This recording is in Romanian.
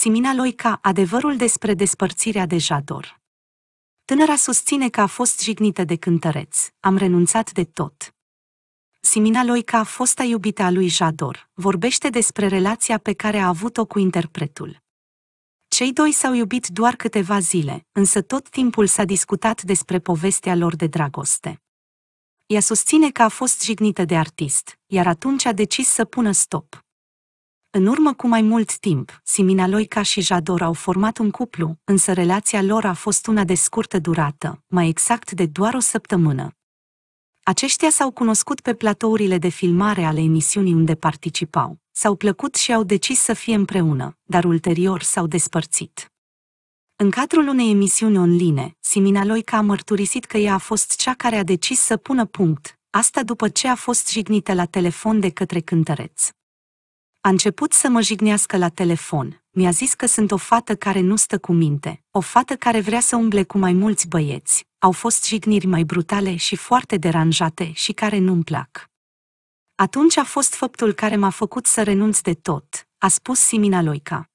Simina Loica, adevărul despre despărțirea de Jador. Tânăra susține că a fost jignită de cântăreț, am renunțat de tot. Simina Loica, a fost a lui Jador, vorbește despre relația pe care a avut-o cu interpretul. Cei doi s-au iubit doar câteva zile, însă tot timpul s-a discutat despre povestea lor de dragoste. Ea susține că a fost jignită de artist, iar atunci a decis să pună stop. În urmă cu mai mult timp, Simina Loica și Jador au format un cuplu, însă relația lor a fost una de scurtă durată, mai exact de doar o săptămână. Aceștia s-au cunoscut pe platourile de filmare ale emisiunii unde participau, s-au plăcut și au decis să fie împreună, dar ulterior s-au despărțit. În cadrul unei emisiuni online, Simina Loica a mărturisit că ea a fost cea care a decis să pună punct, asta după ce a fost jignită la telefon de către cântăreți. A început să mă jignească la telefon. Mi-a zis că sunt o fată care nu stă cu minte, o fată care vrea să umble cu mai mulți băieți. Au fost jigniri mai brutale și foarte deranjate și care nu-mi plac. Atunci a fost faptul care m-a făcut să renunț de tot, a spus Simina Loica.